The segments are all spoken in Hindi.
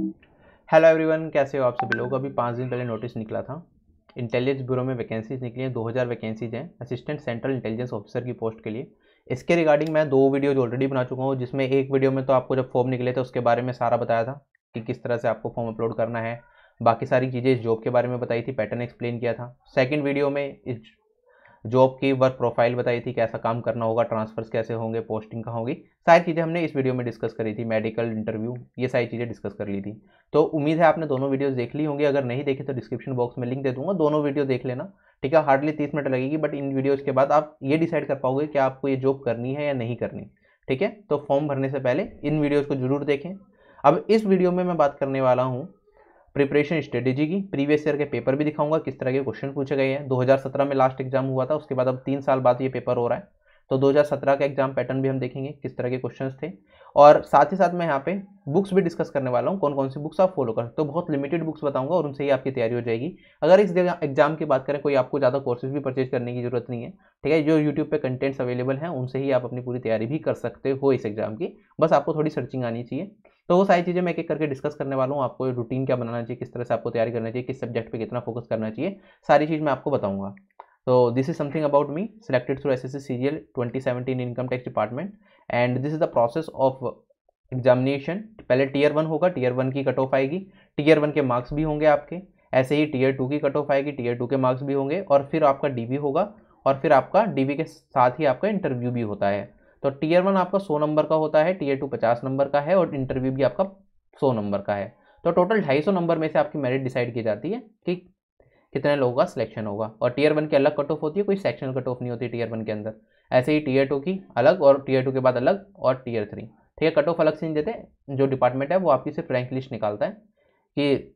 हेलो एवरीवन कैसे हो आप सभी लोग अभी पाँच दिन पहले नोटिस निकला था इंटेलिजेंस ब्यूरो में वैकेंसीज निकली हैं 2000 वैकेंसीज हैं असिस्टेंट सेंट्रल इंटेलिजेंस ऑफिसर की पोस्ट के लिए इसके रिगार्डिंग मैं दो वीडियो ऑलरेडी बना चुका हूँ जिसमें एक वीडियो में तो आपको जब फॉर्म निकले थे उसके बारे में सारा बताया था कि किस तरह से आपको फॉर्म अपलोड करना है बाकी सारी चीज़ें इस जॉब के बारे में बताई थी पैटर्न एक्सप्लेन किया था सेकेंड वीडियो में इस जॉब की वर्क प्रोफाइल बताई थी कैसा काम करना होगा ट्रांसफर्स कैसे होंगे पोस्टिंग कहाँ होगी सारी चीज़ें हमने इस वीडियो में डिस्कस करी थी मेडिकल इंटरव्यू ये सारी चीज़ें डिस्कस कर ली थी तो उम्मीद है आपने दोनों वीडियोस देख ली होंगी अगर नहीं देखी तो डिस्क्रिप्शन बॉक्स में लिंक दे दूंगा दोनों वीडियो देख लेना ठीक है हार्डली तीस मिनट लगेगी बट इन वीडियोज़ के बाद आप ये डिसाइड कर पाओगे कि आपको ये जॉब करनी है या नहीं करनी ठीक है तो फॉर्म भरने से पहले इन वीडियोज़ को जरूर देखें अब इस वीडियो में मैं बात करने वाला हूँ प्रिपरेशन स्ट्रेटेजी की प्रीवियस ईयर के पेपर भी दिखाऊंगा किस तरह के क्वेश्चन पूछे गए हैं 2017 में लास्ट एग्जाम हुआ था उसके बाद अब तीन साल बाद ये पेपर हो रहा है तो 2017 का एग्जाम पैटर्न भी हम देखेंगे किस तरह के क्वेश्चंस थे और साथ ही साथ मैं यहाँ पे बुक्स भी डिस्कस करने वाला हूँ कौन कौन सी बुक्स आप फॉलो कर सकते हो तो बहुत लिमिटेड बुक्स बताऊंगा और उनसे ही आपकी तैयारी हो जाएगी अगर इस एग्जाम की बात करें कोई आपको ज़्यादा कोर्सेज भी परचेज करने की जरूरत नहीं है ठीक है जो यूट्यूब पर कंटेंट्स अवेलेबल हैं उनसे ही आप अपनी पूरी तैयारी भी कर सकते हो इस एग्जाम की बस आपको थोड़ी सर्चिंग आनी चाहिए तो वो सारी चीज़ें मैं एक एक करके डिस्कस करने वाला हूँ आपको रूटीन क्या बनाना चाहिए किस तरह से आपको तैयारी करना चाहिए किस सब्जेक्ट पर कितना फोकस करना चाहिए सारी चीज़ मैं आपको बताऊँगा So this is something about me selected through SSC CGL 2017 Income Tax Department and this is the process of examination पहले टीयर वन होगा टीयर वन की कट ऑफ आएगी टीयर वन के मार्क्स भी होंगे आपके ऐसे ही टीयर टू की कट ऑफ आएगी टीयर टू के मार्क्स भी होंगे और फिर आपका डीवी होगा और फिर आपका डीवी के साथ ही आपका इंटरव्यू भी होता है तो टीयर वन आपका सौ नंबर का होता है टीयर टू पचास नंबर का है और इंटरव्यू भी आपका सौ नंबर का है तो टोटल ढाई सौ नंबर में से आपकी मेरिट डिसाइड की जाती है कि कितने लोगों का सिलेक्शन होगा और टीयर वन की अलग कट ऑफ होती है कोई सेक्शनल कट ऑफ नहीं होती टीयर वन के अंदर ऐसे ही टीयर टू की अलग और टीयर टू के बाद अलग और टीयर थ्री ठीक है कट ऑफ अलग से नहीं देते जो डिपार्टमेंट है वो आपकी सिर्फ रैंक लिस्ट निकालता है कि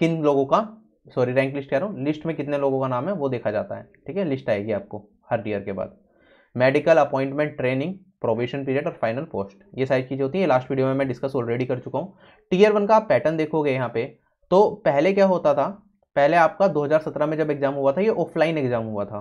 किन लोगों का सॉरी रैंक लिस्ट कह रहा हूँ लिस्ट में कितने लोगों का नाम है वो देखा जाता है ठीक है लिस्ट आएगी आपको हर ईयर के बाद medical appointment training probation period और फाइनल पोस्ट ये सारी चीज़ें होती है लास्ट वीडियो में मैं डिस्कस ऑलरेडी कर चुका हूँ टीयर वन का आप पैटर्न देखोगे यहाँ पे तो पहले क्या होता था पहले आपका 2017 में जब एग्ज़ाम हुआ था ये ऑफलाइन एग्ज़ाम हुआ था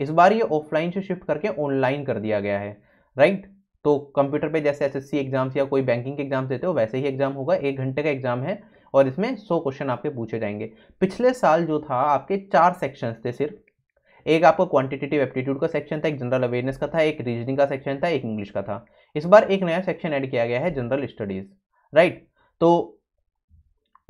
इस बार ये ऑफलाइन से शिफ्ट करके ऑनलाइन कर दिया गया है राइट तो कंप्यूटर पे जैसे एसएससी एग्ज़ाम्स या कोई बैंकिंग के एग्ज़ाम्स देते हो वैसे ही एग्ज़ाम होगा एक घंटे का एग्ज़ाम है और इसमें सौ क्वेश्चन आपके पूछे जाएंगे पिछले साल जो था आपके चार सेक्शंस थे सिर्फ एक आपका क्वांटिटेटिव एप्टीट्यूड का सेक्शन था एक जनरल अवेयरनेस का था एक रीजनिंग का सेक्शन था एक इंग्लिश का था इस बार एक नया सेक्शन ऐड किया गया है जनरल स्टडीज़ राइट तो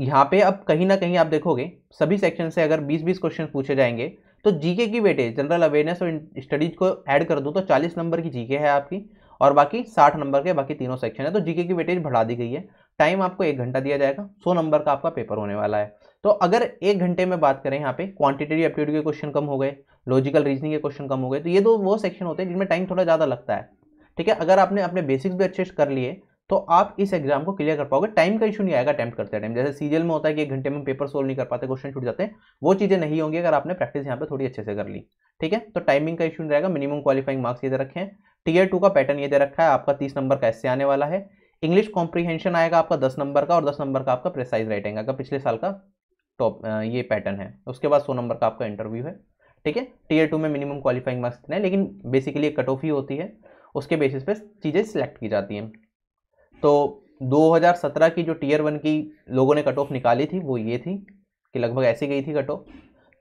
यहाँ पे अब कहीं ना कहीं आप देखोगे सभी सेक्शन से अगर 20-20 क्वेश्चन पूछे जाएंगे तो जीके की वेटेज जनरल अवेयरनेस और स्टडीज को ऐड कर दूँ तो 40 नंबर की जीके है आपकी और बाकी 60 नंबर के बाकी तीनों सेक्शन है तो जीके की वेटेज बढ़ा दी गई है टाइम आपको एक घंटा दिया जाएगा सौ नंबर का आपका पेपर होने वाला है तो अगर एक घंटे में बात करें यहाँ पे क्वांटिटेटिव एप्टीट्यूड के क्वेश्चन कम हो गए लॉजिकल रीजनिंग के क्वेश्चन कम हो गए तो ये दो वो सेक्शन होते हैं जिनमें टाइम थोड़ा ज़्यादा लगता है ठीक है अगर आपने अपने बेसिक्स भी अच्छे कर लिए तो आप इस एग्जाम को क्लियर कर पाओगे टाइम का इशू नहीं आएगा अटैम्प्ट करते टाइम जैसे सीजल में होता है कि एक घंटे में पेपर सोल्व नहीं कर पाते क्वेश्चन छूट जाते हैं वो चीज़ें नहीं होंगी अगर आपने प्रैक्टिस यहाँ पे थोड़ी अच्छे से कर ली ठीक है तो टाइमिंग का इशू नहीं रहेगा मिनिमम क्वालिफाइंग मार्क्स ये दे रखे हैं टीयर टू का पैटर्न ये दे रखा है आपका तीस नंबर का आने वाला है इंग्लिश कॉम्प्रीहेंशन आएगा आपका दस नंबर का और दस नंबर का आपका प्रेसाइज राइटिंग आएगा पिछले साल का टॉप ये पैटर्न है उसके बाद सौ नंबर का आपका इंटरव्यू है ठीक है टीयर टू में मिनिमम क्वालिफाइंग मार्क्स है लेकिन बेसिकली एक कट ऑफ ही होती है उसके बेसिस पे चीज़ें सिलेक्ट की जाती हैं तो 2017 की जो टीयर वन की लोगों ने कट ऑफ निकाली थी वो ये थी कि लगभग ऐसी गई थी कट ऑफ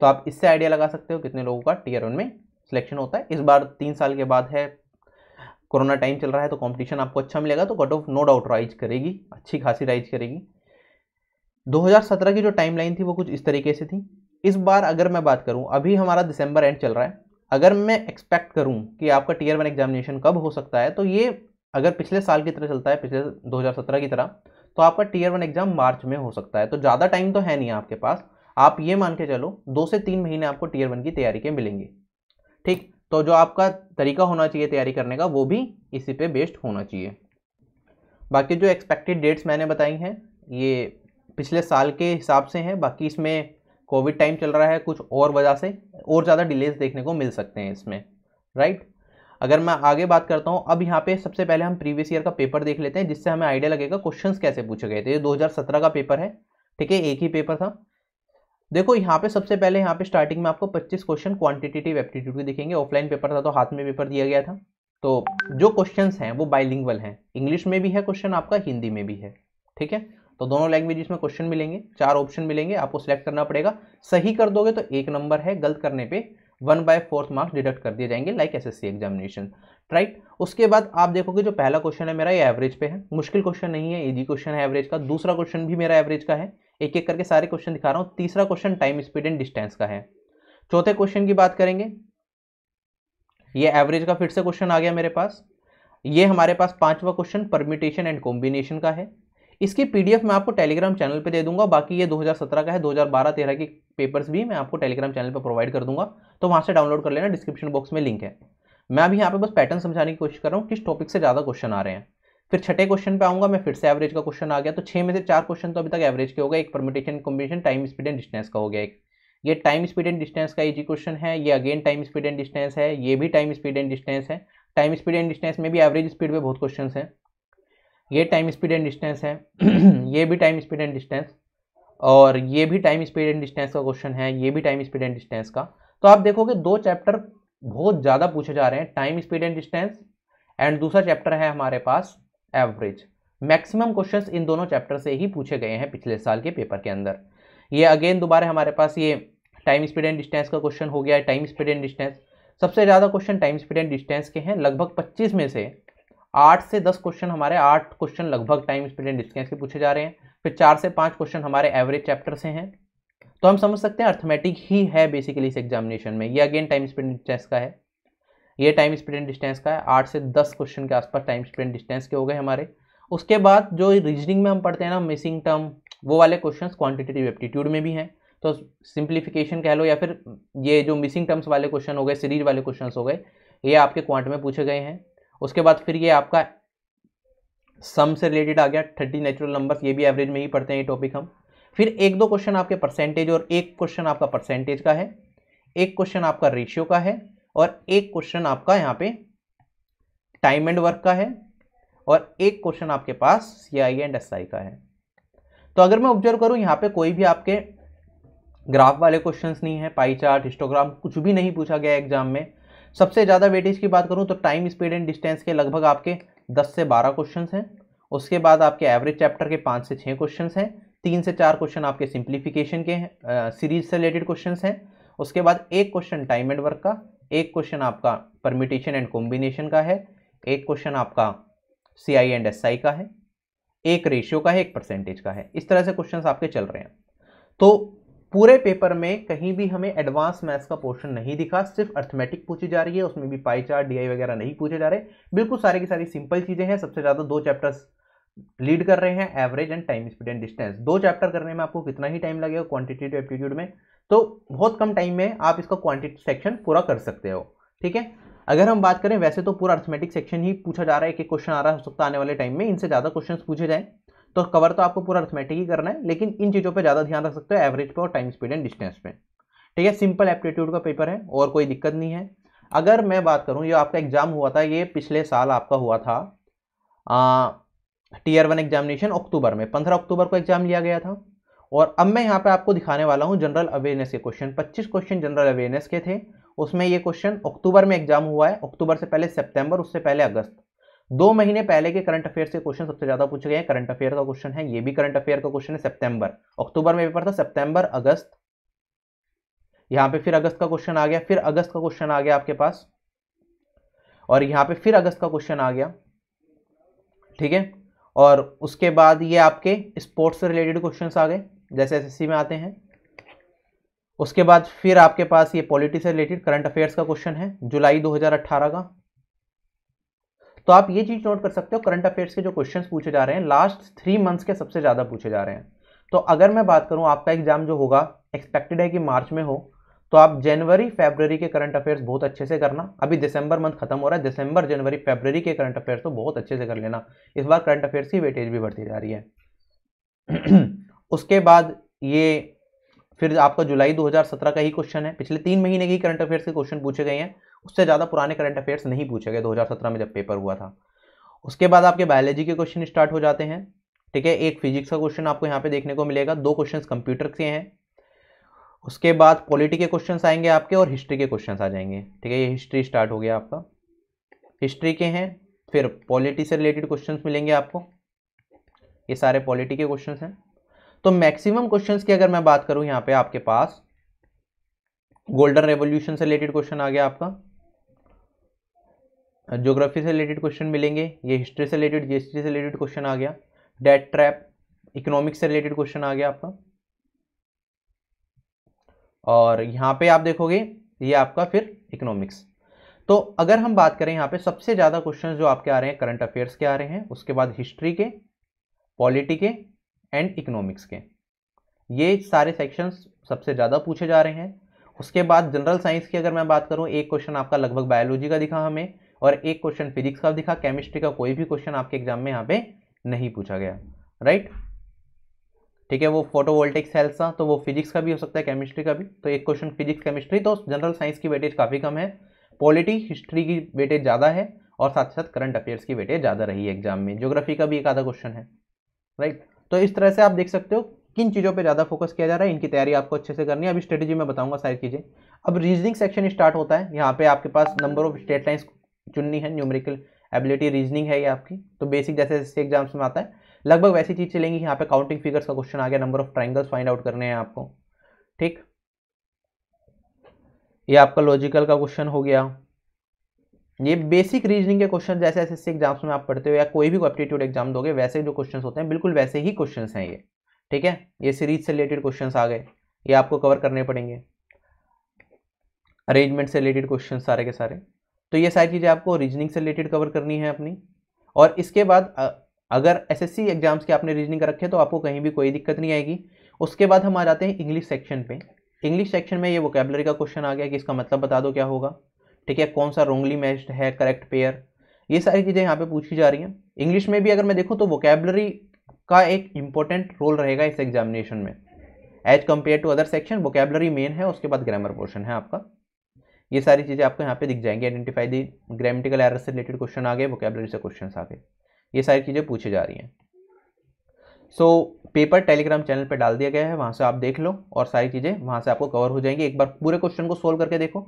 तो आप इससे आइडिया लगा सकते हो कितने लोगों का टीयर वन में सिलेक्शन होता है इस बार तीन साल के बाद है कोरोना टाइम चल रहा है तो कंपटीशन आपको अच्छा मिलेगा तो cut off no doubt rise करेगी अच्छी खासी राइज करेगी 2017 की जो टाइमलाइन थी वो कुछ इस तरीके से थी इस बार अगर मैं बात करूं अभी हमारा दिसंबर एंड चल रहा है अगर मैं एक्सपेक्ट करूं कि आपका टीयर वन एग्जामिनेशन कब हो सकता है तो ये अगर पिछले साल की तरह चलता है पिछले 2017 की तरह तो आपका टीयर वन एग्जाम मार्च में हो सकता है तो ज़्यादा टाइम तो है नहीं आपके पास आप ये मान के चलो दो से तीन महीने आपको टीयर वन की तैयारी के मिलेंगे ठीक तो जो आपका तरीका होना चाहिए तैयारी करने का वो भी इसी पे बेस्ड होना चाहिए बाकी जो एक्सपेक्टेड डेट्स मैंने बताई हैं ये पिछले साल के हिसाब से हैं बाकी इसमें कोविड टाइम चल रहा है कुछ और वजह से और ज़्यादा डिलेज देखने को मिल सकते हैं इसमें राइट अगर मैं आगे बात करता हूँ अब यहाँ पे सबसे पहले हम प्रीवियस ईयर का पेपर देख लेते हैं जिससे हमें आइडिया लगेगा क्वेश्चन कैसे पूछे गए थे ये 2017 का पेपर है ठीक है एक ही पेपर था देखो यहाँ पे सबसे पहले यहाँ पे स्टार्टिंग में आपको 25 क्वेश्चन क्वांटिटेटिव एप्टीट्यूड के दिखेंगे ऑफलाइन पेपर था तो हाथ में पेपर दिया गया था तो जो क्वेश्चन हैं वो बाइलिंगवल हैं इंग्लिश में भी है क्वेश्चन आपका हिंदी में भी है ठीक है तो दोनों लैंग्वेज में क्वेश्चन मिलेंगे चार ऑप्शन मिलेंगे आपको सेलेक्ट करना पड़ेगा सही कर दोगे तो एक नंबर है गलत करने पे one by fourth marks deduct कर दिए जाएंगे लाइक एसएससी एग्जामिनेशन राइट उसके बाद आप देखोगे जो पहला क्वेश्चन है मेरा ये एवरेज पे है मुश्किल क्वेश्चन नहीं है इजी क्वेश्चन है एवरेज का दूसरा क्वेश्चन भी मेरा एवरेज का है एक एक करके सारे क्वेश्चन दिखा रहा हूँ तीसरा question time speed and distance का है चौथे क्वेश्चन की बात करेंगे ये एवरेज का फिर से क्वेश्चन आ गया मेरे पास ये हमारे पास पांचवा क्वेश्चन परमिटेशन एंड कॉम्बिनेशन का है इसकी पीडीएफ मैं आपको टेलीग्राम चैनल पे दे दूंगा बाकी ये 2017 का है 2012-13 की पेपर्स भी मैं आपको टेलीग्राम चैनल पर प्रोवाइड कर दूंगा तो वहाँ से डाउनलोड कर लेना डिस्क्रिप्शन बॉक्स में लिंक है मैं अभी यहाँ पे बस पैटर्न समझाने की कोशिश कर रहा हूँ किस टॉपिक से ज़्यादा क्वेश्चन आ रहे हैं फिर छठे क्वेश्चन पे आऊँगा मैं फिर से एवरेज का क्वेश्चन आ गया तो छः में से चार क्वेश्चन तो अभी तक एवरेज के हो गए एक permutation combination time speed and distance का हो गया एक ये टाइम स्पीड एंड डिस्टेंस का इजी क्वेश्चन है ये again time speed and distance है ये भी टाइम स्पीड एंड डिस्टेंस है टाइम स्पीड एंड डिस्टेंस में भी एवरेज स्पीड पर बहुत क्वेश्चन है ये टाइम स्पीड एंड डिस्टेंस है ये भी टाइम स्पीड एंड डिस्टेंस और ये भी टाइम स्पीड एंड डिस्टेंस का क्वेश्चन है ये भी टाइम स्पीड एंड डिस्टेंस का तो आप देखोगे दो चैप्टर बहुत ज़्यादा पूछे जा रहे हैं time speed and distance and दूसरा चैप्टर है हमारे पास एवरेज मैक्सिमम क्वेश्चंस इन दोनों चैप्टर से ही पूछे गए हैं पिछले साल के पेपर के अंदर ये अगेन दोबारा हमारे पास ये टाइम स्पीड एंड डिस्टेंस का क्वेश्चन हो गया है टाइम स्पीड एंड डिस्टेंस सबसे ज़्यादा question time speed and distance के हैं लगभग 25 में से 8 से 10 क्वेश्चन हमारे 8 क्वेश्चन लगभग टाइम स्पीड एंड डिस्टेंस के पूछे जा रहे हैं फिर चार से पाँच क्वेश्चन हमारे एवरेज चैप्टर से हैं तो हम समझ सकते हैं अर्थमेटिक ही है बेसिकली इस एग्जामिनेशन में ये अगेन टाइम स्पेंड डिस्टेंस का है ये टाइम स्पेंड डिस्टेंस का है आठ से दस क्वेश्चन के आसपास टाइम स्पेंड डिस्टेंस के हो गए हमारे उसके बाद जो रीजनिंग में हम पढ़ते हैं ना मिसिंग टर्म वो वाले क्वेश्चन क्वान्टिटेटिव एप्टीट्यूड में भी हैं तो सिंप्लीफिकेशन कह लो या फिर ये जो मिसिंग टर्म्स वाले क्वेश्चन हो गए सीरीज वाले क्वेश्चन हो गए ये आपके क्वांट में पूछे गए हैं उसके बाद फिर ये आपका सम से रिलेटेड आ गया थर्टी नेचुरल नंबर्स ये भी एवरेज में ही पढ़ते हैं ये टॉपिक हम फिर एक दो क्वेश्चन आपके परसेंटेज और एक क्वेश्चन आपका परसेंटेज का है एक क्वेश्चन आपका रेशियो का है और एक क्वेश्चन आपका यहाँ पे टाइम एंड वर्क का है और एक क्वेश्चन आपके पास सी आई एंड एस आई का है तो अगर मैं ऑब्जर्व करूँ यहाँ पे कोई भी आपके ग्राफ वाले क्वेश्चन नहीं है पाई चार्ट हिस्टोग्राम कुछ भी नहीं पूछा गया एग्जाम में सबसे ज़्यादा वेटेज की बात करूँ तो टाइम स्पीड एंड डिस्टेंस के लगभग आपके दस से बारह क्वेश्चन हैं उसके बाद आपके एवरेज चैप्टर के पाँच से छः क्वेश्चन हैं तीन से चार क्वेश्चन आपके सिंप्लीफिकेशन के हैं सीरीज से रिलेटेड क्वेश्चन हैं उसके बाद एक क्वेश्चन टाइम एंड वर्क का एक क्वेश्चन आपका परमिटेशन एंड कॉम्बिनेशन का है एक क्वेश्चन आपका सी आई एंड एस आई का है एक रेशियो का है एक परसेंटेज का है इस तरह से क्वेश्चन आपके चल रहे हैं तो पूरे पेपर में कहीं भी हमें एडवांस मैथ्स का पोर्शन नहीं दिखा सिर्फ अर्थमेटिक पूछी जा रही है उसमें भी पाई चार्ट डीआई वगैरह नहीं पूछे जा रहे बिल्कुल सारी की सारी सिंपल चीज़ें हैं सबसे ज़्यादा दो चैप्टर्स लीड कर रहे हैं average and time speed and distance दो चैप्टर करने में आपको कितना ही टाइम लगेगा क्वांटिटेटिव एप्टीट्यूड में तो बहुत कम टाइम में आप इसका क्वांटिटी सेक्शन पूरा कर सकते हो ठीक है अगर हम बात करें वैसे तो पूरा अर्थमेटिक सेक्शन ही पूछा जा रहा है कि क्वेश्चन आ रहा है हो सकता आने वाले टाइम में इनसे ज़्यादा क्वेश्चन पूछे जाएँ तो कवर तो आपको पूरा अर्थमेटिक ही करना है लेकिन इन चीज़ों पर ज़्यादा ध्यान रख सकते हो एवरेज पर और टाइम स्पीड एंड डिस्टेंस पे ठीक है सिंपल एप्टीट्यूड का पेपर है और कोई दिक्कत नहीं है अगर मैं बात करूँ ये आपका एग्ज़ाम हुआ था ये पिछले साल आपका हुआ था टीयर वन एग्जामिनेशन अक्टूबर में पंद्रह अक्टूबर को एग्जाम लिया गया था और अब मैं यहाँ पे आपको दिखाने वाला हूँ जनरल अवेयरनेस के क्वेश्चन पच्चीस क्वेश्चन जनरल अवेयरनेस के थे उसमें ये क्वेश्चन अक्टूबर में एग्जाम हुआ है अक्टूबर से पहले सितंबर उससे पहले अगस्त दो महीने पहले के करंट अफेयर से क्वेश्चन सबसे ज्यादा पूछे गए हैं करंट अफेयर का क्वेश्चन है ये भी करंट अफेयर का क्वेश्चन है सितंबर अक्टूबर में पेपर था सितंबर अगस्त यहां पे फिर अगस्त का क्वेश्चन आ गया फिर अगस्त का क्वेश्चन आ गया आपके पास और यहां पे फिर अगस्त का क्वेश्चन आ गया ठीक है और उसके बाद ये आपके स्पोर्ट्स से रिलेटेड क्वेश्चन आ गए जैसे एस में आते हैं उसके बाद फिर आपके पास ये पॉलिटी से रिलेटेड करंट अफेयर्स का क्वेश्चन है जुलाई 2018 का तो आप ये चीज़ नोट कर सकते हो करंट अफेयर्स के जो क्वेश्चन पूछे जा रहे हैं लास्ट थ्री मंथ्स के सबसे ज़्यादा पूछे जा रहे हैं तो अगर मैं बात करूँ आपका एग्जाम जो होगा एक्सपेक्टेड है कि मार्च में हो तो आप जनवरी फेबररी के करंट अफेयर्स बहुत अच्छे से करना अभी दिसंबर मंथ खत्म हो रहा है दिसंबर जनवरी फेबररी के करंट अफेयर्स तो बहुत अच्छे से कर लेना इस बार करंट अफेयर्स की वेटेज भी बढ़ती जा रही है उसके बाद ये फिर आपका जुलाई 2017 का ही क्वेश्चन है पिछले तीन महीने के ही करंट अफेयर्स के क्वेश्चन पूछे गए हैं उससे ज़्यादा पुराने करंट अफेयर्स नहीं पूछे गए 2017 में जब पेपर हुआ था उसके बाद आपके बायोलॉजी के क्वेश्चन स्टार्ट हो जाते हैं ठीक है एक फिजिक्स का क्वेश्चन आपको यहाँ पे देखने को मिलेगा दो क्वेश्चन कंप्यूटर के हैं उसके बाद पॉलिटी के क्वेश्चन आएंगे आपके और हिस्ट्री के क्वेश्चन आ जाएंगे ठीक है ये हिस्ट्री स्टार्ट हो गया आपका हिस्ट्री के हैं फिर पॉलिटी से रिलेटेड क्वेश्चन मिलेंगे आपको ये सारे पॉलिटी के क्वेश्चन हैं तो मैक्सिमम क्वेश्चंस की अगर मैं बात करूं यहां पे आपके पास गोल्डन रेवोल्यूशन से रिलेटेड क्वेश्चन आ गया आपका ज्योग्राफी से रिलेटेड क्वेश्चन मिलेंगे ये हिस्ट्री से रिलेटेड जीएसटी से रिलेटेड क्वेश्चन आ गया डेट ट्रैप इकोनॉमिक्स से रिलेटेड क्वेश्चन आ गया आपका और यहां पे आप देखोगे ये आपका फिर इकोनॉमिक्स तो अगर हम बात करें यहां पे सबसे ज़्यादा क्वेश्चन जो आपके आ रहे हैं करंट अफेयर्स के आ रहे हैं उसके बाद हिस्ट्री के पॉलिटी के एंड इकोनॉमिक्स के ये सारे सेक्शंस सबसे ज़्यादा पूछे जा रहे हैं उसके बाद जनरल साइंस की अगर मैं बात करूँ एक क्वेश्चन आपका लगभग बायोलॉजी का दिखा हमें और एक क्वेश्चन फिजिक्स का दिखा केमिस्ट्री का कोई भी क्वेश्चन आपके एग्जाम में यहाँ पे नहीं पूछा गया राइट ठीक है वो फोटोवोल्टिक सेल्स था तो वो फिजिक्स का भी हो सकता है केमिस्ट्री का भी तो एक क्वेश्चन फिजिक्स केमिस्ट्री तो जनरल साइंस की वेटेज काफ़ी कम है पॉलिटी हिस्ट्री की वेटेज ज़्यादा है और साथ साथ करंट अफेयर्स की वेटेज ज़्यादा रही है एग्जाम में ज्योग्राफी का भी एक आधा क्वेश्चन है राइट तो इस तरह से आप देख सकते हो किन चीज़ों पे ज़्यादा फोकस किया जा रहा है इनकी तैयारी आपको अच्छे से करनी है अभी स्ट्रेटेजी में बताऊंगा सारी चीज़ें अब रीजनिंग सेक्शन स्टार्ट होता है यहाँ पे आपके पास नंबर ऑफ स्टेट लाइन्स चुननी है न्यूमेरिकल एबिलिटी रीजनिंग है ये आपकी तो बेसिक जैसे जैसे एग्जाम्स में आता है लगभग वैसी चीज़ चलेंगी यहाँ पे काउंटिंग फिगर्स का क्वेश्चन आ गया number of triangles find out करने हैं आपको ठीक ये आपका लॉजिकल का क्वेश्चन हो गया ये बेसिक रीजनिंग के क्वेश्चन जैसे एस एस एग्जाम्स में आप पढ़ते हो या कोई भी एप्टीट्यूड एग्जाम दोगे वैसे जो क्वेश्चन होते हैं बिल्कुल वैसे ही क्वेश्चन हैं ये ठीक है ये सीरीज से रिलेटेड क्वेश्चन आ गए ये आपको कवर करने पड़ेंगे अरेंजमेंट से रिलेटेड क्वेश्चन सारे के सारे तो ये सारी चीज़ें आपको रीजनिंग से रिलेटेड कवर करनी है अपनी और इसके बाद अगर एसएससी एग्जाम्स के आपने रीजनिंग कर रखे तो आपको कहीं भी कोई दिक्कत नहीं आएगी उसके बाद हम आ जाते हैं इंग्लिश सेक्शन पे इंग्लिश सेक्शन में ये वोकेबलरी का क्वेश्चन आ गया कि इसका मतलब बता दो क्या होगा ठीक है कौन सा रोंगली मैच्ड है करेक्ट पेयर ये सारी चीज़ें यहाँ पे पूछी जा रही हैं इंग्लिश में भी अगर मैं देखूँ तो वोकेबलरी का एक इम्पोर्टेंट रोल रहेगा इस एग्जामिनेशन में as compared to other section vocabulary main है उसके बाद ग्रामर पोर्शन है आपका ये सारी चीज़ें आपको यहाँ पे दिख जाएंगी आइडेंटिफाई दी ग्रामेटिकल एरर से रिलेटेड क्वेश्चन आ गए वोकेबलरी से क्वेश्चन आ गए ये सारी चीज़ें पूछी जा रही हैं so so, paper telegram channel पे डाल दिया गया है वहाँ से आप देख लो और सारी चीज़ें वहाँ से आपको कवर हो जाएंगी एक बार पूरे क्वेश्चन को सोल्व करके देखो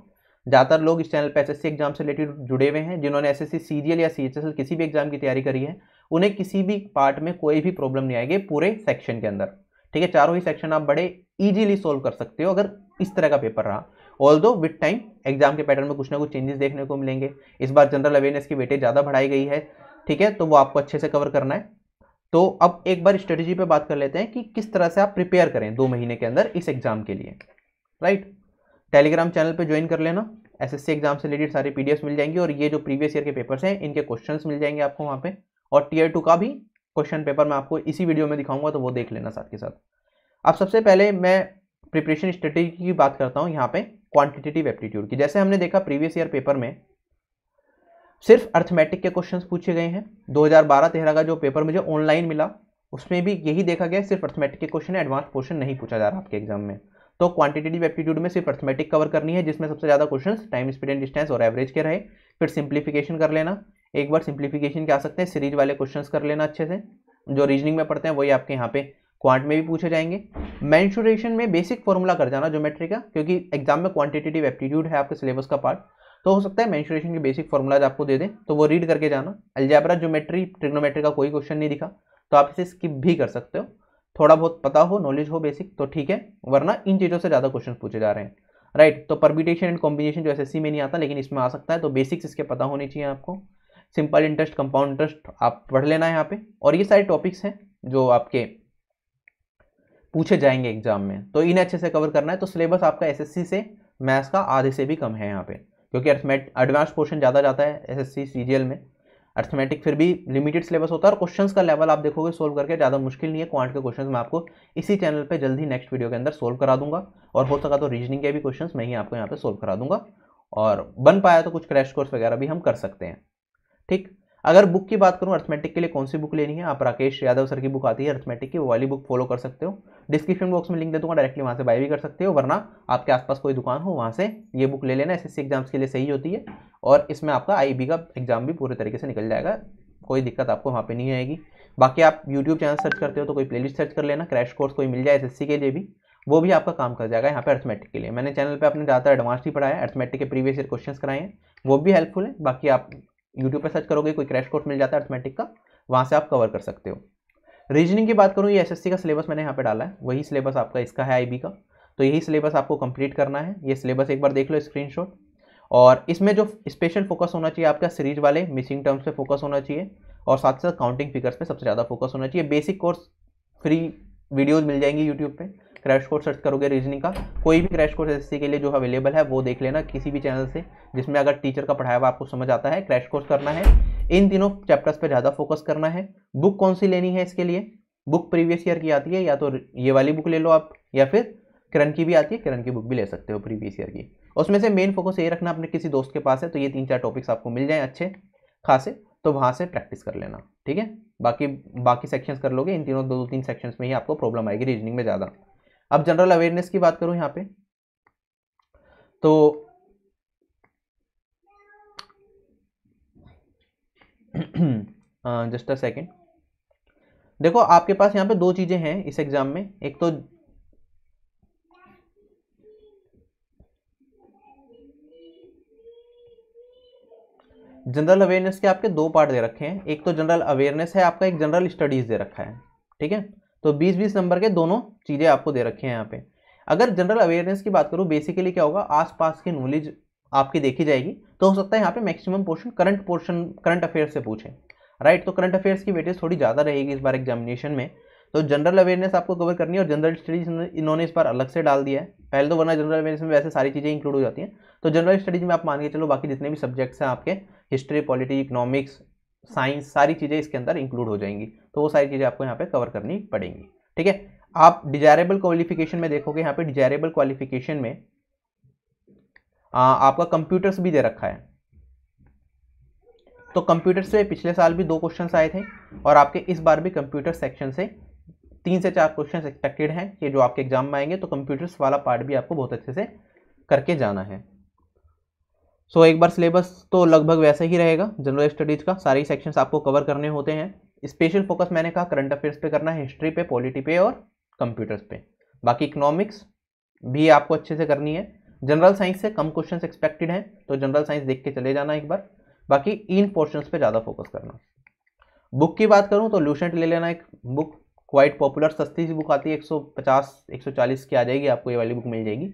ज़्यादातर लोग इस चैनल पर एस एग्जाम से रिलेटेड जुड़े हुए हैं जिन्होंने एस एस या सी किसी भी एग्जाम की तैयारी करी है उन्हें किसी भी पार्ट में कोई भी प्रॉब्लम नहीं आएगी पूरे सेक्शन के अंदर ठीक है चारों ही सेक्शन आप बड़े इजीली सॉल्व कर सकते हो अगर इस तरह का पेपर रहा although with time exam के पैटर्न में कुछ ना कुछ चेंजेस देखने को मिलेंगे इस बार जनरल अवेयरनेस की वेटेज ज़्यादा बढ़ाई गई है ठीक है तो वो आपको अच्छे से कवर करना है तो अब एक बार स्ट्रेटेजी पे बात कर लेते हैं कि किस तरह से आप प्रिपेयर करें दो महीने के अंदर इस एग्ज़ाम के लिए राइट टेलीग्राम चैनल पे ज्वाइन कर लेना एस सी एग्जाम से रिलेटेड डी पीडीएफ मिल जाएंगे और ये जो प्रीवियस ईयर के पेपर्स हैं इनके क्वेश्चंस मिल जाएंगे आपको वहाँ पे और टीयर टू का भी क्वेश्चन पेपर मैं आपको इसी वीडियो में दिखाऊंगा तो वो देख लेना साथ के साथ अब सबसे पहले मैं प्रिपरेशन स्ट्रेटेजी की बात करता हूँ यहाँ पे क्वान्टिटेटिव एप्टीट्यूड की जैसे हमने देखा प्रीवियस ईयर पेपर में सिर्फ अर्थमेटिक के क्वेश्चन पूछे गए हैं दो हज़ार का जो पेपर मुझे ऑनलाइन मिला उसमें भी यही देखा गया सिर्फ अर्थमेटिक के क्वेश्चन एडवांस पोर्शन नहीं पूछा जा रहा आपके एग्जाम में तो क्वांटिटेटिव एप्टीट्यूड में सिर्फ अर्थमेटिक कवर करनी है जिसमें सबसे ज़्यादा question time speed and distance और एवरेज के रहे फिर सिंप्लीफिकेशन कर लेना एक बार सिंप्लीफिकेशन के आ सकते हैं सीरीज वाले क्वेश्चन कर लेना अच्छे से जो रीजनिंग में पढ़ते हैं वही आपके यहाँ पे क्वांट में भी पूछे जाएंगे मैंशुरेशन में बेसिक फॉर्मूला कर जाना ज्योमेट्री का क्योंकि एग्जाम में क्वांटिटेटिव एप्टीट्यूड है आपके सिलेबस का पार्ट तो हो सकता है मैंशुरेशन के बेसिक फॉर्मूलाज आपको दे दें तो वो रीड करके जाना अल्जैबरा ज्योमेट्री ट्रिग्नोमेट्री का कोई क्वेश्चन नहीं दिखा तो आप इसे स्किप भी कर सकते हो थोड़ा बहुत पता हो नॉलेज हो बेसिक तो ठीक है वरना इन चीज़ों से ज़्यादा क्वेश्चन पूछे जा रहे हैं राइट तो परबिटेशन एंड कॉम्बिनेशन जो एस में नहीं आता लेकिन इसमें आ सकता है तो बेसिक्स इसके पता होने चाहिए आपको सिंपल इंटरेस्ट कंपाउंड इंटरेस्ट आप पढ़ लेना है यहाँ पे और ये सारे टॉपिक्स हैं जो आपके पूछे जाएंगे एग्जाम में तो इन्हें अच्छे से कवर करना है तो सिलेबस आपका एसएससी से मैथ्स का आधे से भी कम है यहाँ पे क्योंकि एडवांस पोर्शन ज़्यादा जाता है एस एस में अर्थमेटिक फिर भी लिमिटेड सिलेबस होता है और क्वेश्चंस का लेवल आप देखोगे सोल्व करके ज़्यादा मुश्किल नहीं है क्वांट के क्वेश्चंस मैं आपको इसी चैनल पे जल्दी नेक्स्ट वीडियो के अंदर सोल्व करा दूंगा और हो सका तो रीजनिंग के भी क्वेश्चंस मैं ही आपको यहाँ पे सोल्व करा दूंगा और बन पाया तो कुछ क्रैश कोर्स वगैरह भी हम कर सकते हैं ठीक अगर बुक की बात करूँ अर्थमेटिक के लिए कौन सी बुक लेनी है आप राकेश यादव सर की बुक आती है अर्थमेटिक की वो वाली बुक फॉलो कर सकते हो डिस्क्रिप्शन बॉक्स में लिंक दे दूंगा डायरेक्टली वहाँ से बाय भी कर सकते हो वरना आपके आसपास कोई दुकान हो वहाँ से ये बुक ले लेना एस एग्जाम्स के लिए सही होती है और इसमें आपका आई का एग्जाम भी पूरे तरीके से निकल जाएगा कोई दिक्कत आपको वहाँ पर नहीं आएगी बाकी आप यूट्यूब चैनल सर्च करते हो तो कोई प्ले सर्च कर लेना क्रैश कोर्स कोई मिल जाए एस के लिए भी वो भी आपका काम कर जाएगा यहाँ पे अर्थमेटिक के लिए मैंने चैनल पे अपने ज़्यादातर एडवांस ही पढ़ाया है अर्थमेटिक के प्रीवियस ईयर क्वेश्चंस कराए हैं वो भी हेल्पफुल है बाकी आप यूट्यूब पर सर्च करोगे कोई क्रैश कोर्स मिल जाता है अर्थमेटिक का वहाँ से आप कवर कर सकते हो रीजनिंग की बात करूँ ये एसएससी का सिलेबस मैंने यहाँ पे डाला है वही सिलेबस आपका इसका है आईबी का तो यही सिलेबस आपको कंप्लीट करना है ये सिलेबस एक बार देख लो स्क्रीनशॉट और इसमें जो स्पेशल फोकस होना चाहिए आपका सीरीज वाले मिसिंग टर्म्स पे फोकस होना चाहिए और साथ साथ काउंटिंग फिगर्स पे सबसे ज़्यादा फोकस होना चाहिए बेसिक कोर्स फ्री वीडियोज़ मिल जाएंगी यूट्यूब पर क्रैश कोर्स सर्च करोगे रीजनिंग का कोई भी क्रैश कोर्स एस के लिए जो अवेलेबल है वो देख लेना किसी भी चैनल से जिसमें अगर टीचर का पढ़ाया हुआ आपको समझ आता है क्रैश कोर्स करना है इन तीनों चैप्टर्स पर ज़्यादा फोकस करना है बुक कौन सी लेनी है इसके लिए बुक प्रीवियस ईयर की आती है या तो ये वाली बुक ले लो आप या फिर किरण की भी आती है किरण की बुक भी ले सकते हो प्रीवियस ईयर की उसमें से मेन फोकस ये रखना अपने किसी दोस्त के पास है तो ये तीन चार टॉपिक्स आपको मिल जाएँ अच्छे खासे तो वहाँ से प्रैक्टिस कर लेना ठीक है बाकी बाकी सेक्शंस कर लोगे इन तीनों दो तीन सेक्शंस में ही आपको प्रॉब्लम आएगी रीजनिंग में ज़्यादा अब जनरल अवेयरनेस की बात करूं यहां पे तो जस्ट अ सेकेंड देखो आपके पास यहां पे दो चीज़ें हैं इस एग्ज़ाम में एक तो जनरल अवेयरनेस के आपके दो पार्ट दे रखे हैं एक तो जनरल अवेयरनेस है आपका एक जनरल स्टडीज़ दे रखा है ठीक है तो बीस बीस नंबर के दोनों चीज़ें आपको दे रखे हैं यहाँ पे अगर जनरल अवेयरनेस की बात करूँ बेसिकली क्या होगा आसपास की नॉलेज आपकी देखी जाएगी तो हो सकता है यहाँ पे maximum portion current portion current affairs से पूछें राइट तो करंट अफेयर्स की वेटेज थोड़ी ज़्यादा रहेगी इस बार एग्जामिनेशन में तो जनरल अवेयरनेस आपको कवर करनी है और जनरल स्टडीज इन्होंने इस बार अलग से डाल दिया है पहले तो वरना जनरल अवेयरनेस में वैसे सारी चीज़ें इंक्लूड हो जाती हैं तो जनरल स्टडीज में आप मान के चलो बाकी जितने भी सब्जेक्ट्स हैं आपके हिस्ट्री पॉलिटी इकोनॉमिक्स साइंस सारी चीज़ें इसके अंदर इंक्लूड हो जाएंगी तो वो सारी चीज़ें आपको यहाँ पे कवर करनी पड़ेंगी ठीक है आप डिजायरेबल क्वालिफिकेशन में देखोगे यहाँ पे डिजायरेबल क्वालिफिकेशन में आ, आपका कंप्यूटर्स भी दे रखा है तो कंप्यूटर्स से पिछले साल भी दो क्वेश्चन आए थे और आपके इस बार भी कंप्यूटर सेक्शन से तीन से चार क्वेश्चन एक्सपेक्टेड हैं कि जो आपके एग्जाम में आएंगे तो कंप्यूटर्स वाला पार्ट भी आपको बहुत अच्छे से करके जाना है सो एक बार सिलेबस तो लगभग वैसे ही रहेगा जनरल स्टडीज़ का सारे सेक्शन आपको कवर करने होते हैं स्पेशल फोकस मैंने कहा करंट अफेयर्स पे करना है हिस्ट्री पे पॉलिटी पे और कंप्यूटर्स पे बाकी इकोनॉमिक्स भी आपको अच्छे से करनी है जनरल साइंस से कम क्वेश्चंस एक्सपेक्टेड हैं तो जनरल साइंस देख के चले जाना एक बार बाकी इन पोर्शन पर ज़्यादा फोकस करना बुक की बात करूँ तो लूशेंट ले लेना एक बुक क्वाइट पॉपुलर सस्ती सी बुक आती है एक सौ की आ जाएगी आपको ये वाली बुक मिल जाएगी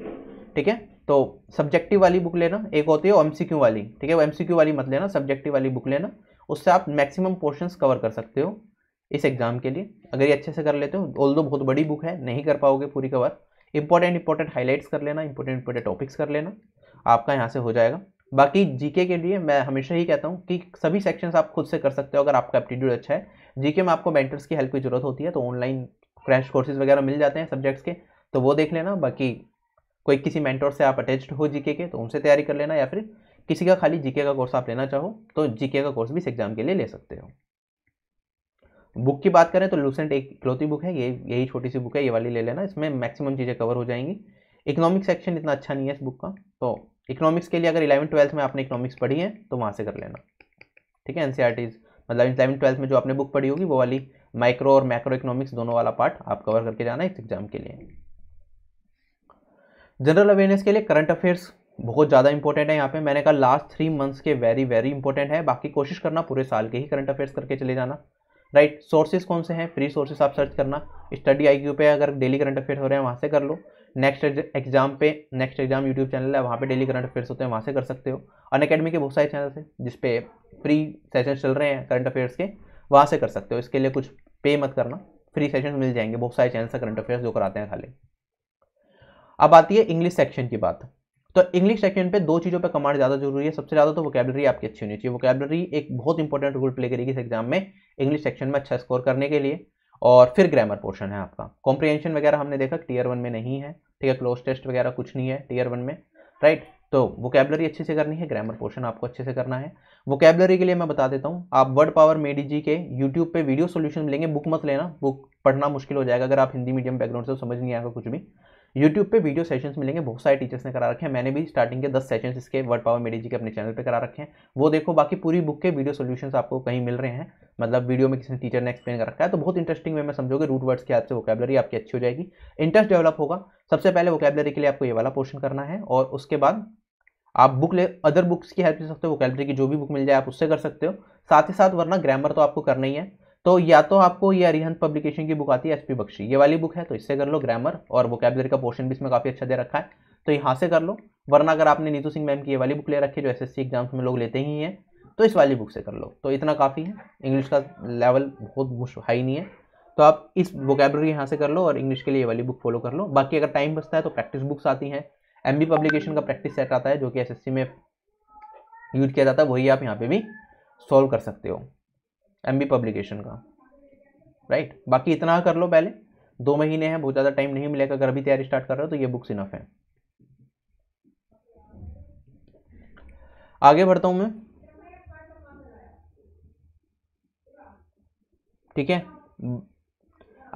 ठीक है तो सब्जेक्टिव वाली बुक लेना एक होती है एमसीक्यू वाली ठीक है वो एमसीक्यू वाली मत लेना सब्जेक्टिव वाली बुक लेना उससे आप मैक्सिमम पोर्शंस कवर कर सकते हो इस एग्ज़ाम के लिए अगर ये अच्छे से कर लेते हो ऑल बहुत बड़ी बुक है नहीं कर पाओगे पूरी कवर इंपॉर्टेंट इंपॉर्टेंट हाईलाइट्स कर लेना इंपॉर्टेंट इंपॉर्टेंट टॉपिक्स कर लेना आपका यहाँ से हो जाएगा बाकी जीके के लिए मैं हमेशा ही कहता हूँ कि सभी सेक्शंस आप खुद से कर सकते हो अगर आपका एप्टीट्यूड अच्छा है जीके में आपको मेंटर्स की हेल्प की जरूरत होती है तो ऑनलाइन क्रैश कोर्सेज वगैरह मिल जाते हैं सब्जेक्ट्स के तो वो देख लेना बाकी कोई किसी मेंटोर से आप अटैच्ड हो जीके के तो उनसे तैयारी कर लेना या फिर किसी का खाली जीके का कोर्स आप लेना चाहो तो जीके का कोर्स भी इस एग्जाम के लिए ले सकते हो बुक की बात करें तो लूसेंट एक इकलौती बुक है ये यही छोटी सी बुक है ये वाली ले लेना इसमें मैक्सिमम चीज़ें कवर हो जाएंगी इकोनॉमिक सेक्शन इतना अच्छा नहीं है इस बुक का तो इकोनॉमिक्स के लिए अगर इलेवन ट्वेल्थ में आपने इकोनॉमिक्स पढ़ी है तो वहाँ से कर लेना ठीक है एन e मतलब इलेवन ट्वेल्थ में जो आपने बुक पढ़ी होगी वो वाली माइक्रो और मैक्रो इकोनॉमिक्स दोनों वाला पार्ट आप कवर करके जाना है इस एग्जाम के लिए जनरल अवेयरनेस के लिए करंट अफेयर्स बहुत ज़्यादा इंपॉर्टेंट है यहाँ पे मैंने कहा लास्ट थ्री मंथ्स के वेरी वेरी इंपॉर्टेंट है बाकी कोशिश करना पूरे साल के ही करंट अफेयर्स करके चले जाना राइट सोर्सेज कौन से हैं फ्री सोर्सेज आप सर्च करना स्टडी आई पे अगर डेली करंट अफेयर्स हो रहे हैं वहाँ से कर लो नेक्स्ट एग्जाम पे नेक्स्ट एग्जाम यूट्यूब चैनल है वहाँ पे डेली करंट अफेयर्स होते हैं वहाँ से कर सकते हो अन अकेडमी के बहुत सारे चैनल्स हैं जिसपे फ्री सेशन चल रहे हैं करंट अफेयर्स के वहाँ से कर सकते हो इसके लिए कुछ पे मत करना फ्री सेशन मिल जाएंगे बहुत सारे चैनल्स हैं करंट अफेयर्स जो कराते हैं खाली अब आती है इंग्लिश सेक्शन की बात तो इंग्लिश सेक्शन पे दो चीज़ों पे कमांड ज़्यादा जरूरी है सबसे ज़्यादा तो वोकेबलरी आपकी अच्छी होनी चाहिए वोकेबलरी एक बहुत इंपॉर्टेंट रोल प्ले करेगी इस एग्जाम में इंग्लिश सेक्शन में अच्छा स्कोर करने के लिए और फिर ग्रामर पोर्शन है आपका कॉम्प्रिहेंशन वगैरह हमने देखा टीयर वन में नहीं है ठीक है क्लोज टेस्ट वगैरह कुछ नहीं है टीयर वन में राइट तो वोकेबलरी अच्छे से करनी है ग्रामर पोर्शन आपको अच्छे से करना है वोकेबलरी के लिए मैं बता देता हूँ आप वर्ड पावर मेडी जी के यूट्यूब पे वीडियो सोल्यूशन लेंगे बुक मत लेना बुक पढ़ना मुश्किल हो जाएगा अगर आप हिंदी मीडियम बैकग्राउंड से समझ नहीं आएगा कुछ भी यूट्यूब पे वीडियो सेशंस मिलेंगे बहुत सारे टीचर्स ने करा रखे हैं मैंने भी स्टार्टिंग के दस सेशंस इसके वर्ड पावर मेडी जी के अपने चैनल पे करा रखे हैं वो देखो बाकी पूरी बुक के वीडियो सोल्यूशन आपको कहीं मिल रहे हैं मतलब वीडियो में किसी टीचर ने एक्सप्लेन कर रखा है तो बहुत इंटरेस्टिंग वे में समझोगे रूट वर्ड्स के हाथ से वोकेबलरी आपकी अच्छी हो जाएगी इंटरेस्ट डेवलप होगा सबसे पहले वोकेबलरी के लिए आपको ये वाला पोर्शन करना है और उसके बाद आप बुक ले अदर बुक्स की हेल्प ले सकते हो वोकेबलरी की जो भी बुक मिल जाए आप उससे कर सकते हो साथ ही साथ वरना ग्रामर तो आपको करना ही है तो या तो आपको ये अरिहंत पब्लिकेशन की बुक आती है एसपी बख्शी ये वाली बुक है तो इससे कर लो ग्रामर और वोकेबलरी का पोर्शन भी इसमें काफ़ी अच्छा दे रखा है तो यहाँ से कर लो वरना अगर आपने नीतू सिंह मैम की ये वाली बुक ले रखी है जो एस एग्जाम्स में लोग लेते ही हैं तो इस वाली बुक से कर लो तो इतना काफ़ी है इंग्लिश का लेवल बहुत हाई नहीं है तो आप इस वोकेबलरी यहाँ से कर लो और इंग्लिश के लिए ये वाली बुक फॉलो कर लो बाकी अगर टाइम बचता है तो प्रैक्टिस बुक्स आती हैं एम पब्लिकेशन का प्रैक्टिस सेट आता है जो कि एस में यूज किया जाता है वही आप यहाँ पर भी सॉल्व कर सकते हो एम पब्लिकेशन का राइट right? बाकी इतना कर लो पहले दो महीने हैं बहुत ज़्यादा टाइम नहीं मिलेगा अगर अभी तैयारी स्टार्ट कर रहे हो तो ये बुक्स इनफ है आगे बढ़ता हूँ मैं ठीक है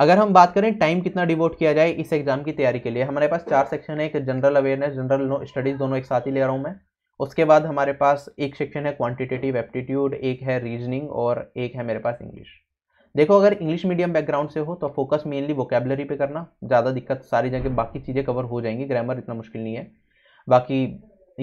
अगर हम बात करें टाइम कितना डिवोट किया जाए इस एग्ज़ाम की तैयारी के लिए हमारे पास चार सेक्शन है एक जनरल अवेयरनेस जनरल स्टडीज़ दोनों एक साथ ही ले रहा हूँ मैं उसके बाद हमारे पास एक सेक्शन है क्वांटिटेटिव एप्टीट्यूड एक है रीजनिंग और एक है मेरे पास इंग्लिश देखो अगर इंग्लिश मीडियम बैकग्राउंड से हो तो फोकस मेनली वोकेबलरी पे करना ज़्यादा दिक्कत सारी जगह बाकी चीज़ें कवर हो जाएंगी ग्रामर इतना मुश्किल नहीं है बाकी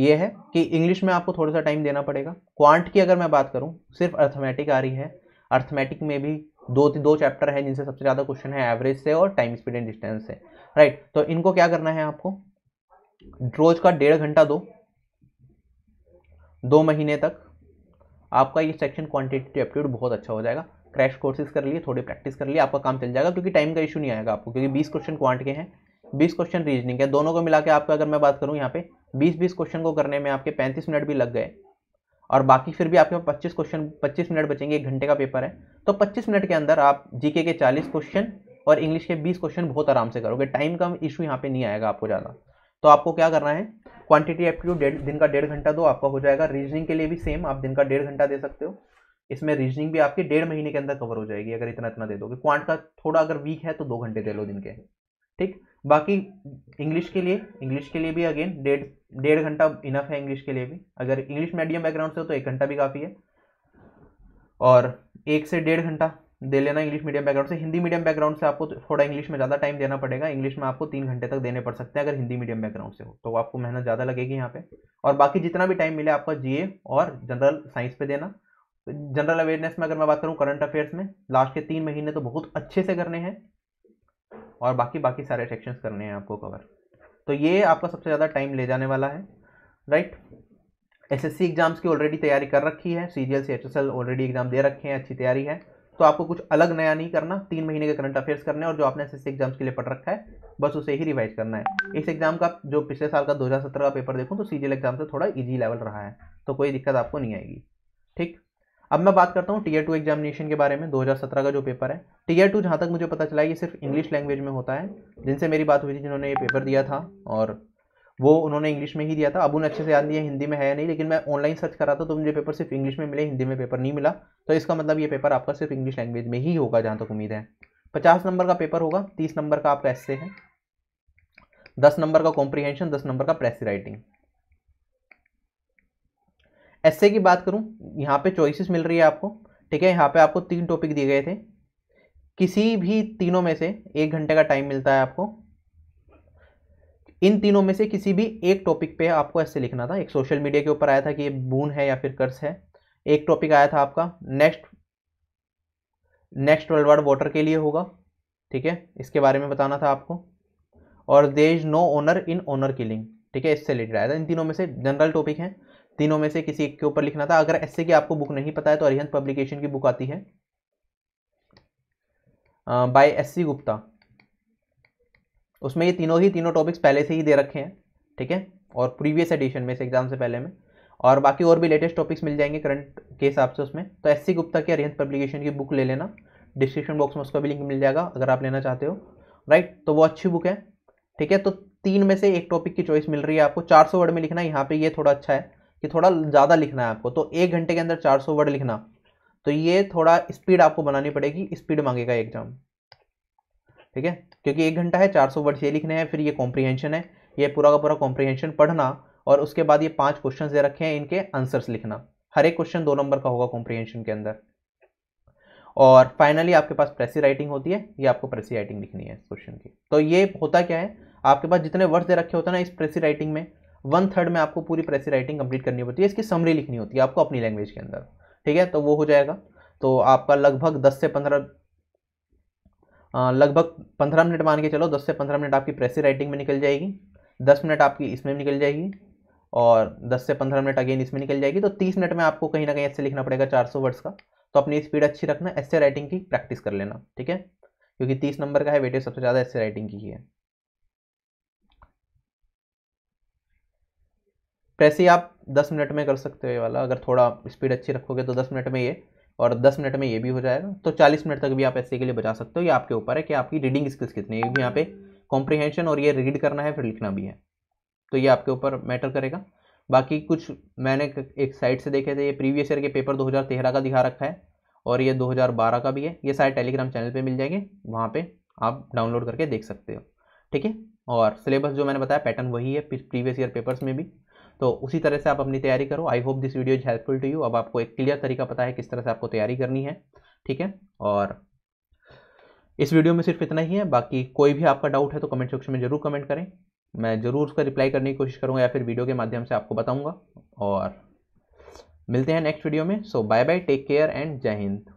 ये है कि इंग्लिश में आपको थोड़ा सा टाइम देना पड़ेगा क्वांट की अगर मैं बात करूँ सिर्फ अर्थमेटिक आ रही है अर्थमेटिक में भी दो दो चैप्टर है जिनसे सबसे ज़्यादा क्वेश्चन है एवरेज से और टाइम स्पीड एंड डिस्टेंस से राइट तो इनको क्या करना है आपको रोज का डेढ़ घंटा दो दो महीने तक आपका ये सेक्शन क्वांटिटेटिव एप्टीट्यूड बहुत अच्छा हो जाएगा क्रैश कोर्सेज कर लिए थोड़ी प्रैक्टिस कर लिए आपका काम चल जाएगा क्योंकि टाइम का इशू नहीं आएगा आपको क्योंकि बीस क्वेश्चन क्वांट के हैं बीस क्वेश्चन रीजनिंग है दोनों को मिला के आपका अगर मैं बात करूँ यहाँ पे बीस बीस क्वेश्चन को करने में आपके पैंतीस मिनट भी लग गए और बाकी फिर भी आपके पास पच्चीस क्वेश्चन पच्चीस मिनट बचेंगे एक घंटे का पेपर है तो पच्चीस मिनट के अंदर आप जी के चालीस क्वेश्चन और इंग्लिश के बीस क्वेश्चन बहुत आराम से करोगे टाइम का इशू यहाँ पे नहीं आएगा आपको ज़्यादा तो आपको क्या करना है क्वांटिटी एप्टीट्यूड डेढ़ दिन का डेढ़ घंटा दो आपका हो जाएगा रीजनिंग के लिए भी सेम आप दिन का डेढ़ घंटा दे सकते हो इसमें रीजनिंग भी आपकी डेढ़ महीने के अंदर कवर हो जाएगी अगर इतना इतना दे दोगे क्वांट का थोड़ा अगर वीक है तो दो घंटे दे लो दिन के ठीक बाकी इंग्लिश के लिए इंग्लिश के लिए भी अगेन डेढ़ डेढ़ घंटा इनफ है इंग्लिश के लिए भी अगर इंग्लिश मीडियम बैकग्राउंड से हो तो एक घंटा भी काफ़ी है और एक से डेढ़ घंटा दे लेना इंग्लिश मीडियम बैकग्राउंड से हिंदी मीडियम बैकग्राउंड से आपको थोड़ा इंग्लिश में ज़्यादा टाइम देना पड़ेगा इंग्लिश में आपको तीन घंटे तक देने पड़ सकते हैं अगर हिंदी मीडियम बैकग्राउंड से हो तो आपको मेहनत ज़्यादा लगेगी यहाँ पे और बाकी जितना भी टाइम मिले आपका जीए और जनरल साइंस पे देना जनरल अवेयरनेस में अगर मैं बात करूँ करंट अफेयर्स में लास्ट के तीन महीने तो बहुत अच्छे से करने हैं और बाकी बाकी सारे सेक्शंस करने हैं आपको कवर तो ये आपका सबसे ज़्यादा टाइम ले जाने वाला है राइट एसएससी एग्जाम्स की ऑलरेडी तैयारी कर रखी है CGL C HSL already exam दे रखे हैं अच्छी तैयारी है तो आपको कुछ अलग नया नहीं करना तीन महीने के करंट अफेयर्स करने और जो आपने एस एग्जाम्स के लिए पढ़ रखा है बस उसे ही रिवाइज करना है इस एग्जाम का जो पिछले साल का 2017 का पेपर देखूँ तो सीजीएल एग्जाम से थोड़ा ईजी लेवल रहा है तो कोई दिक्कत आपको नहीं आएगी ठीक अब मैं बात करता हूँ टीयर टू एग्जामिनेशन के बारे में 2017 का जो पेपर है टीयर टू जहाँ तक मुझे पता चला ये सिर्फ इंग्लिश लैंग्वेज में होता है जिनसे मेरी बात हुई थी जिन्होंने ये पेपर दिया था और वो उन्होंने इंग्लिश में ही दिया था अब उन्हें अच्छे से याद नहीं है हिंदी में है नहीं लेकिन मैं ऑनलाइन सर्च करा था तो मुझे पेपर सिर्फ इंग्लिश में मिले हिंदी में पेपर नहीं मिला तो इसका मतलब ये पेपर आपका सिर्फ इंग्लिश लैंग्वेज में ही होगा जहाँ तक उम्मीद है पचास नंबर का पेपर होगा तीस नंबर का आपका ऐसे है दस नंबर का कॉम्प्रीहेंशन दस नंबर का प्रेस राइटिंग ऐसे की बात करूँ यहाँ पे चॉइसिस मिल रही है आपको ठीक है यहाँ पे आपको तीन टॉपिक दिए गए थे किसी भी तीनों में से एक घंटे का टाइम मिलता है आपको इन तीनों में से किसी भी एक टॉपिक पे आपको ऐसे लिखना था एक सोशल मीडिया के ऊपर आया था कि ये बून है या फिर कर्स है एक टॉपिक आया था आपका next next world war water के लिए होगा ठीक है इसके बारे में बताना था आपको और there is no honour in honour killing ठीक है इससे रिलेटेड आया था इन तीनों में से जनरल टॉपिक है तीनों में से किसी एक के ऊपर लिखना था अगर ऐसे की आपको बुक नहीं पता है तो अरिहंत पब्लिकेशन की बुक आती है बाय एस सी गुप्ता उसमें ये तीनों ही तीनों टॉपिक्स पहले से ही दे रखे हैं ठीक है और प्रीवियस एडिशन में इस एग्जाम से पहले में और बाकी और भी लेटेस्ट टॉपिक्स मिल जाएंगे करंट के हिसाब से उसमें तो एस सी गुप्ता की अरिहंत पब्लिकेशन की बुक ले लेना डिस्क्रिप्शन बॉक्स में उसका भी लिंक मिल जाएगा अगर आप लेना चाहते हो राइट तो वो अच्छी बुक है ठीक है तो तीन में से एक टॉपिक की चॉइस मिल रही है आपको 400 वर्ड में लिखना यहाँ पे ये थोड़ा अच्छा है कि थोड़ा ज़्यादा लिखना है आपको तो एक घंटे के अंदर 400 वर्ड लिखना तो ये थोड़ा स्पीड आपको बनानी पड़ेगी स्पीड मांगेगा एग्जाम ठीक है क्योंकि एक घंटा है चार सौ वर्ड ये लिखने हैं फिर ये कॉम्प्रीहेंशन है ये पूरा का पूरा कॉम्प्रीहेंशन पढ़ना और उसके बाद ये पांच क्वेश्चन दे रखे हैं इनके आंसर्स लिखना हर एक क्वेश्चन दो नंबर का होगा कॉम्प्रीहेंशन के अंदर और फाइनली आपके पास प्रेसी राइटिंग होती है ये आपको प्रेसी राइटिंग लिखनी है इस क्वेश्चन की तो ये होता क्या है आपके पास जितने वर्ड्स दे रखे होते हैं ना इस प्रेसी राइटिंग में वन थर्ड में आपको पूरी प्रेसी राइटिंग कंप्लीट करनी होती है इसकी समरी लिखनी होती है आपको अपनी लैंग्वेज के अंदर ठीक है तो वो हो जाएगा तो आपका लगभग दस से पंद्रह लगभग पंद्रह मिनट मान के चलो दस से पंद्रह मिनट आपकी प्रेसी राइटिंग में निकल जाएगी दस मिनट आपकी इसमें निकल जाएगी और दस से पंद्रह मिनट अगेन इसमें निकल जाएगी तो तीस मिनट में आपको कहीं ना कहीं ऐसे लिखना पड़ेगा चार सौ वर्ड्स का तो अपनी स्पीड अच्छी रखना ऐसे राइटिंग की प्रैक्टिस कर लेना ठीक है क्योंकि तीस नंबर का है वेटेज सबसे ज़्यादा ऐसे राइटिंग की है प्रेसी आप दस मिनट में कर सकते हो ये वाला अगर थोड़ा स्पीड अच्छी रखोगे तो दस मिनट में ये और 10 मिनट में ये भी हो जाएगा तो 40 मिनट तक भी आप ऐसे के लिए बचा सकते हो ये आपके ऊपर है कि आपकी रीडिंग स्किल्स कितनी है यहाँ पे कॉम्प्रीहेंशन और ये रीड करना है फिर लिखना भी है तो ये आपके ऊपर मैटर करेगा बाकी कुछ मैंने एक साइट से देखे थे ये प्रीवियस ईयर के पेपर दो का दिखा रखा है और ये दो का भी है ये सारे टेलीग्राम चैनल पर मिल जाएंगे वहाँ पर आप डाउनलोड करके देख सकते हो ठीक है और सिलेबस जो मैंने बताया पैटर्न वही है प्रीवियस ईयर पेपर्स में भी तो उसी तरह से आप अपनी तैयारी करो I hope this video is helpful to you अब आपको एक क्लियर तरीका पता है किस तरह से आपको तैयारी करनी है ठीक है और इस वीडियो में सिर्फ इतना ही है बाकी कोई भी आपका डाउट है तो कमेंट सेक्शन में ज़रूर कमेंट करें मैं ज़रूर उसका रिप्लाई करने की कोशिश करूँगा या फिर वीडियो के माध्यम से आपको बताऊँगा और मिलते हैं नेक्स्ट वीडियो में so bye bye take care and जय हिंद